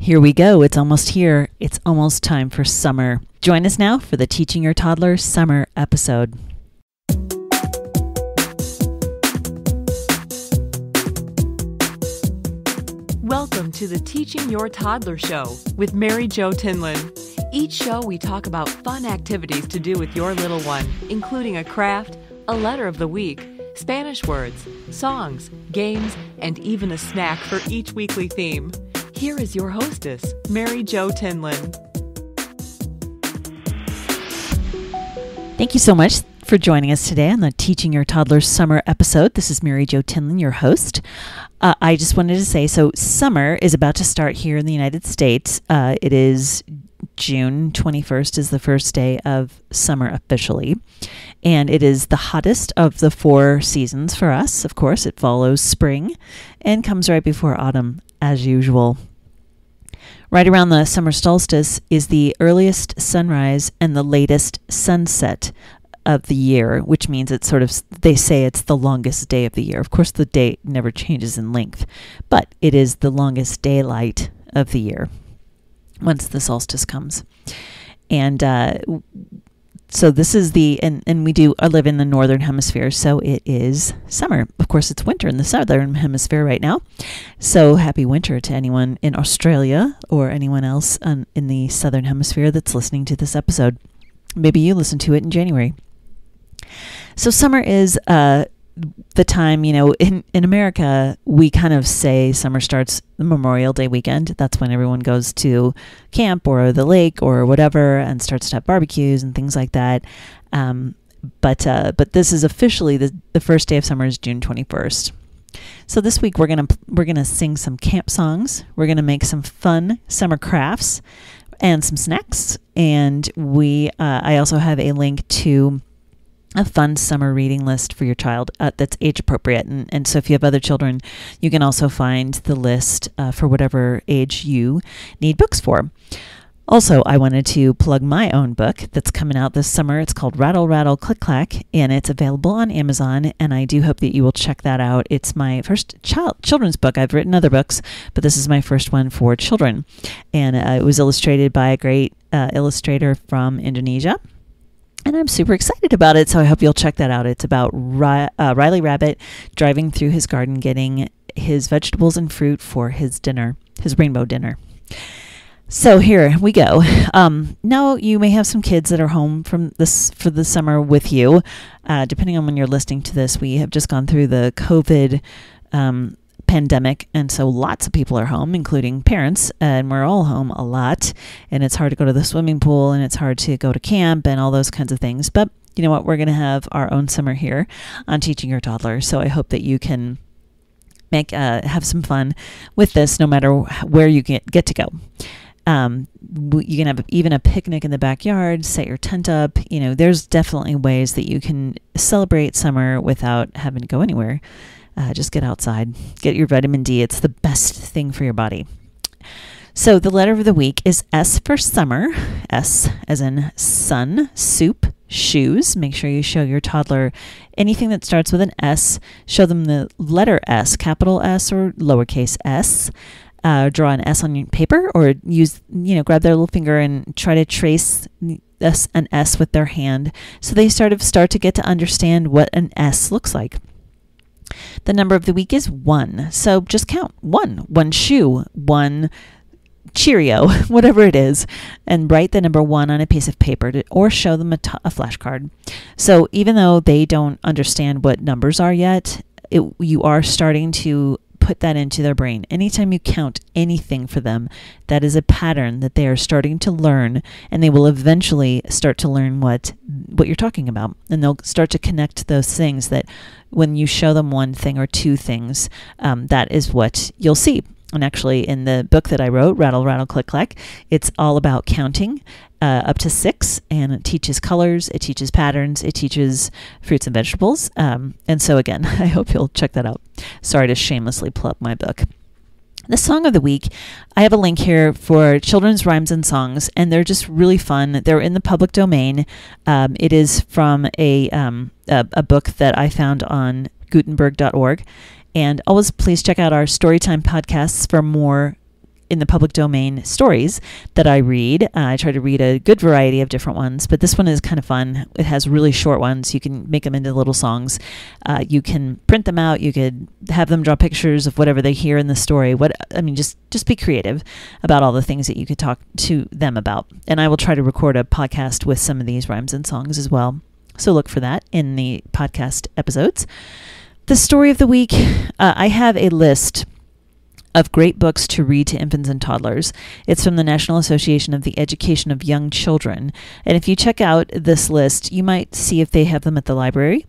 Here we go. It's almost here. It's almost time for summer. Join us now for the Teaching Your Toddler Summer episode. Welcome to the Teaching Your Toddler Show with Mary Jo Tinlin. Each show, we talk about fun activities to do with your little one, including a craft, a letter of the week, Spanish words, songs, games, and even a snack for each weekly theme. Here is your hostess, Mary Jo Tinlin. Thank you so much for joining us today on the Teaching Your Toddler Summer episode. This is Mary Jo Tinlin, your host. Uh, I just wanted to say so, summer is about to start here in the United States. Uh, it is June 21st is the first day of summer officially. And it is the hottest of the four seasons for us. Of course, it follows spring and comes right before autumn, as usual. Right around the summer solstice is the earliest sunrise and the latest sunset of the year, which means it's sort of, they say it's the longest day of the year. Of course, the day never changes in length, but it is the longest daylight of the year once the solstice comes. And uh, so this is the and, and we do I live in the northern hemisphere, so it is summer. Of course, it's winter in the southern hemisphere right now. So happy winter to anyone in Australia or anyone else on, um, in the southern hemisphere that's listening to this episode. Maybe you listen to it in January. So summer is uh, the time, you know, in, in America, we kind of say summer starts the Memorial Day weekend. That's when everyone goes to camp or the lake or whatever and starts to have barbecues and things like that. Um, but uh, but this is officially the, the first day of summer is June 21st. So this week we're gonna we're gonna sing some camp songs. We're gonna make some fun summer crafts and some snacks. And we uh, I also have a link to a fun summer reading list for your child uh, that's age appropriate. And, and so, if you have other children, you can also find the list uh, for whatever age you need books for. Also, I wanted to plug my own book that's coming out this summer. It's called Rattle Rattle Click Clack, and it's available on Amazon. And I do hope that you will check that out. It's my first child children's book. I've written other books, but this is my first one for children, and uh, it was illustrated by a great uh, illustrator from Indonesia and I'm super excited about it. So I hope you'll check that out. It's about Ry- uh, Riley Rabbit driving through his garden getting his vegetables and fruit for his dinner, his rainbow dinner. So here we go. Um, now you may have some kids that are home from this for the summer with you. Uh, depending on when you're listening to this, we have just gone through the COVID um, pandemic, and so lots of people are home, including parents, and we're all home a lot. And it's hard to go to the swimming pool, and it's hard to go to camp, and all those kinds of things. But you know what? We're going to have our own summer here on teaching your toddler. So I hope that you can make uh, have some fun with this, no matter where you get get to go. Um, you can have even a picnic in the backyard, set your tent up. You know, there's definitely ways that you can celebrate summer without having to go anywhere uh, just get outside, get your vitamin D. It's the best thing for your body. So the letter of the week is S for summer, S as in sun, soup, shoes. Make sure you show your toddler anything that starts with an S. Show them the letter S, capital S or lowercase s. Uh, draw an S on your paper or use, you know, grab their little finger and try to trace an S with their hand so they sort of start to get to understand what an S looks like. The number of the week is one. So just count one, one shoe, one Cheerio, whatever it is, and write the number one on a piece of paper to, or show them a, t- a flashcard. So even though they don't understand what numbers are yet, it, you are starting to put that into their brain. Anytime you count anything for them, that is a pattern that they are starting to learn and they will eventually start to learn what what you're talking about and they'll start to connect those things that when you show them one thing or two things, um, that is what you'll see and actually in the book that I wrote, Rattle, Rattle, Click, Clack, it's all about counting uh, up to six, and it teaches colors, it teaches patterns, it teaches fruits and vegetables. Um, and so again, I hope you'll check that out. Sorry to shamelessly plug my book. The song of the week, I have a link here for children's rhymes and songs, and they're just really fun. They're in the public domain. Um, it is from a, um, a, a book that I found on gutenberg.org. And always please check out our Storytime podcasts for more in the public domain stories that I read. Uh, I try to read a good variety of different ones, but this one is kind of fun. It has really short ones. You can make them into little songs. Uh, you can print them out. You could have them draw pictures of whatever they hear in the story. What I mean, just just be creative about all the things that you could talk to them about. And I will try to record a podcast with some of these rhymes and songs as well. So look for that in the podcast episodes. The story of the week uh, I have a list of great books to read to infants and toddlers. It's from the National Association of the Education of Young Children. And if you check out this list, you might see if they have them at the library.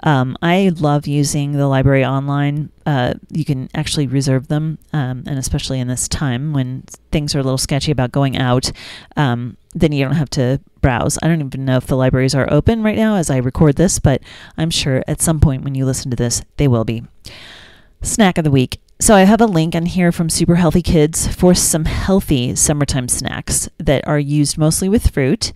Um, I love using the library online. Uh, you can actually reserve them, um, and especially in this time when things are a little sketchy about going out, um, then you don't have to browse. I don't even know if the libraries are open right now as I record this, but I'm sure at some point when you listen to this, they will be. Snack of the week. So I have a link in here from Super Healthy Kids for some healthy summertime snacks that are used mostly with fruit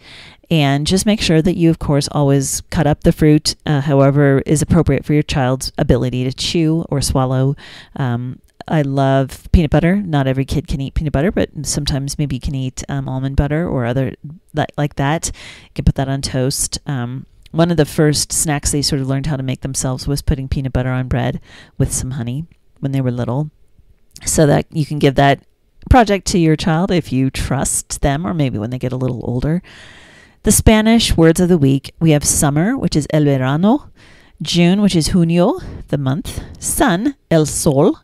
and just make sure that you, of course, always cut up the fruit, uh, however, is appropriate for your child's ability to chew or swallow. Um, I love peanut butter. Not every kid can eat peanut butter, but sometimes maybe you can eat um, almond butter or other that, like that. You can put that on toast. Um, one of the first snacks they sort of learned how to make themselves was putting peanut butter on bread with some honey when they were little. So that you can give that project to your child if you trust them, or maybe when they get a little older. The Spanish words of the week we have summer, which is el verano, June, which is junio, the month, sun, el sol,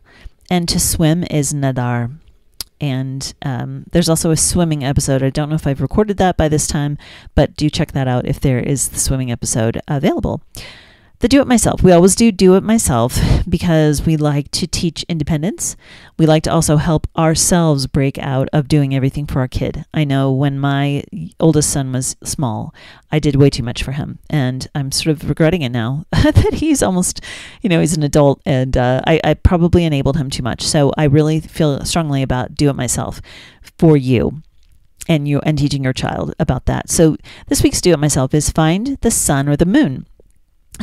and to swim is nadar. And um, there's also a swimming episode. I don't know if I've recorded that by this time, but do check that out if there is the swimming episode available the do it myself. We always do do it myself because we like to teach independence. We like to also help ourselves break out of doing everything for our kid. I know when my oldest son was small, I did way too much for him. And I'm sort of regretting it now that he's almost, you know, he's an adult and uh, I, I probably enabled him too much. So I really feel strongly about do it myself for you and you and teaching your child about that. So this week's do it myself is find the sun or the moon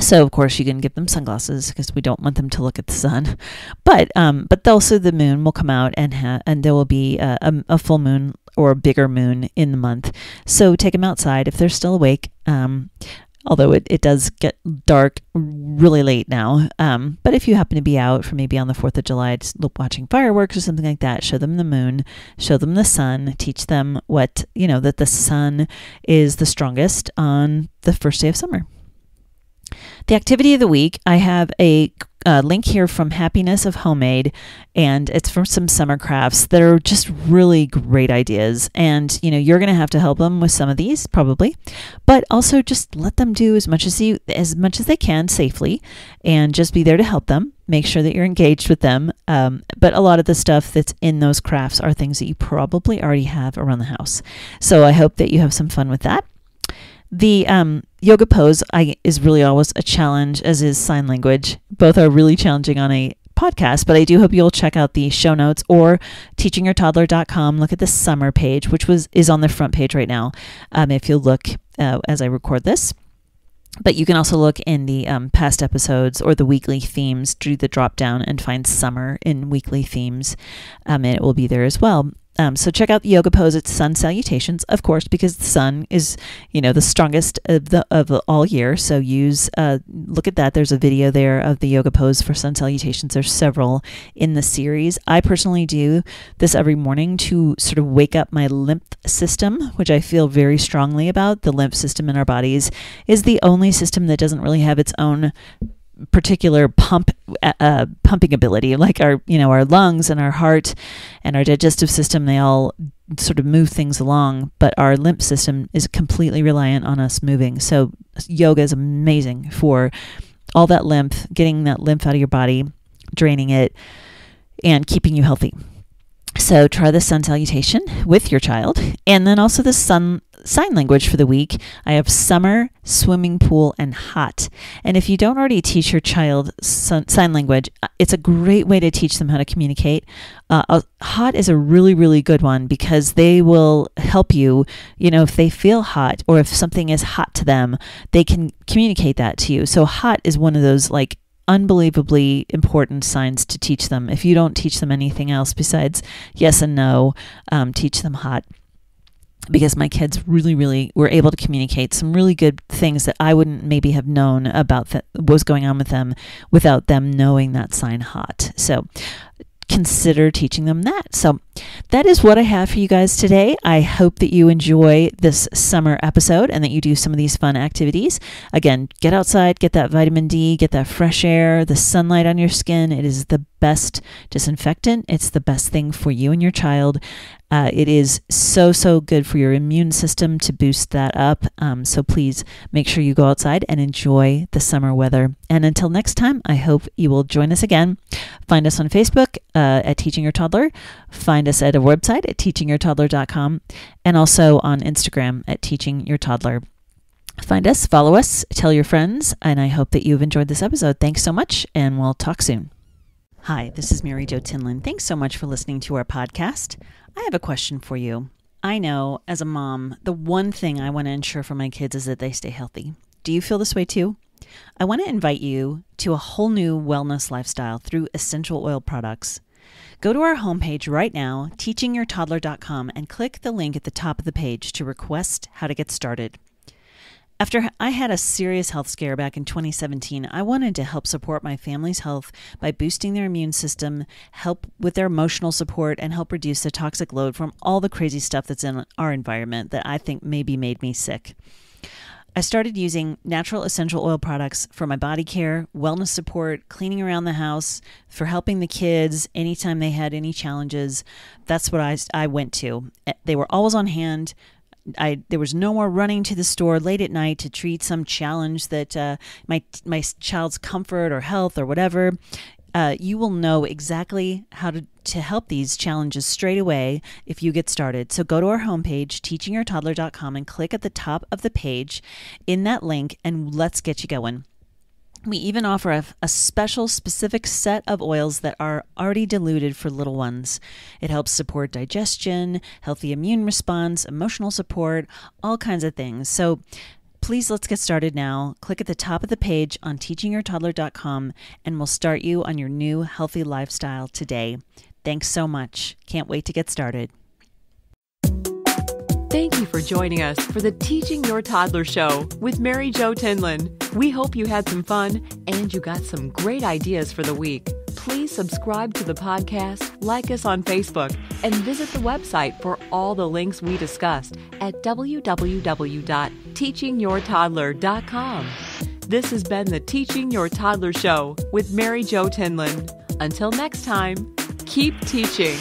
so of course you can give them sunglasses because we don't want them to look at the sun, but um, but also the moon will come out and ha- and there will be a, a, a, full moon or a bigger moon in the month. So take them outside if they're still awake. Um, although it, it does get dark really late now. Um, but if you happen to be out for maybe on the 4th of July watching fireworks or something like that, show them the moon, show them the sun, teach them what, you know, that the sun is the strongest on the first day of summer. The activity of the week, I have a uh, link here from Happiness of Homemade, and it's from some summer crafts that are just really great ideas. And you know, you're going to have to help them with some of these probably, but also just let them do as much as you as much as they can safely, and just be there to help them. Make sure that you're engaged with them. Um, but a lot of the stuff that's in those crafts are things that you probably already have around the house. So I hope that you have some fun with that. The um, yoga pose I, is really always a challenge, as is sign language. Both are really challenging on a podcast, but I do hope you'll check out the show notes or teachingyourtoddler.com. Look at the summer page, which was is on the front page right now. Um, if you look uh, as I record this. But you can also look in the um, past episodes or the weekly themes, do the drop down and find summer in weekly themes, um, and it will be there as well. Um, so check out the yoga pose. It's sun salutations, of course, because the sun is, you know, the strongest of the of all year. So use uh, look at that. There's a video there of the yoga pose for sun salutations. There's several in the series. I personally do this every morning to sort of wake up my lymph system, which I feel very strongly about. The lymph system in our bodies is the only system that doesn't really have its own particular pump uh, uh, pumping ability like our you know our lungs and our heart and our digestive system they all sort of move things along but our lymph system is completely reliant on us moving so yoga is amazing for all that lymph getting that lymph out of your body draining it and keeping you healthy so try the sun salutation with your child. And then also the sun sign language for the week. I have summer, swimming pool, and hot. And if you don't already teach your child sun, sign language, uh, it's a great way to teach them how to communicate. Uh, uh, hot is a really, really good one because they will help you. You know, if they feel hot or if something is hot to them, they can communicate that to you. So, hot is one of those like unbelievably important signs to teach them. If you don't teach them anything else besides yes and no, um, teach them hot. Because my kids really, really were able to communicate some really good things that I wouldn't maybe have known about that was going on with them without them knowing that sign hot. So, consider teaching them that. So that is what I have for you guys today. I hope that you enjoy this summer episode and that you do some of these fun activities. Again, get outside, get that vitamin D, get that fresh air, the sunlight on your skin. It is the best disinfectant. It's the best thing for you and your child. Uh, it is so, so good for your immune system to boost that up. Um, so please make sure you go outside and enjoy the summer weather. And until next time, I hope you will join us again. Find us on Facebook uh, at Teaching Your Toddler. Find us at a website at teachingyourtoddler.com and also on Instagram at Teaching Your Toddler. Find us, follow us, tell your friends, and I hope that you've enjoyed this episode. Thanks so much, and we'll talk soon. Hi, this is Mary Jo Tinlin. Thanks so much for listening to our podcast. I have a question for you. I know as a mom, the one thing I want to ensure for my kids is that they stay healthy. Do you feel this way too? I want to invite you to a whole new wellness lifestyle through essential oil products. Go to our homepage right now, teachingyourtoddler.com, and click the link at the top of the page to request how to get started. After I had a serious health scare back in 2017, I wanted to help support my family's health by boosting their immune system, help with their emotional support, and help reduce the toxic load from all the crazy stuff that's in our environment that I think maybe made me sick. I started using natural essential oil products for my body care, wellness support, cleaning around the house, for helping the kids anytime they had any challenges. That's what I, I went to. They were always on hand, I there was no more running to the store late at night to treat some challenge that uh, my my child's comfort or health or whatever. Uh, you will know exactly how to, to help these challenges straight away if you get started. So go to our homepage, teachingyourtoddler.com, and click at the top of the page in that link, and let's get you going. We even offer a, a, special, specific set of oils that are already diluted for little ones. It helps support digestion, healthy immune response, emotional support, all kinds of things. So, please let's get started now. Click at the top of the page on teachingyourtoddler.com and we'll start you on your new healthy lifestyle today. Thanks so much. Can't wait to get started. Thank you for joining us for the Teaching Your Toddler Show with Mary Jo Tinlin. We hope you had some fun and you got some great ideas for the week. Please subscribe to the podcast, like us on Facebook, and visit the website for all the links we discussed at www.teachingyourtoddler.com. This has been the Teaching Your Toddler Show with Mary Jo Tinlin. Until next time, keep teaching.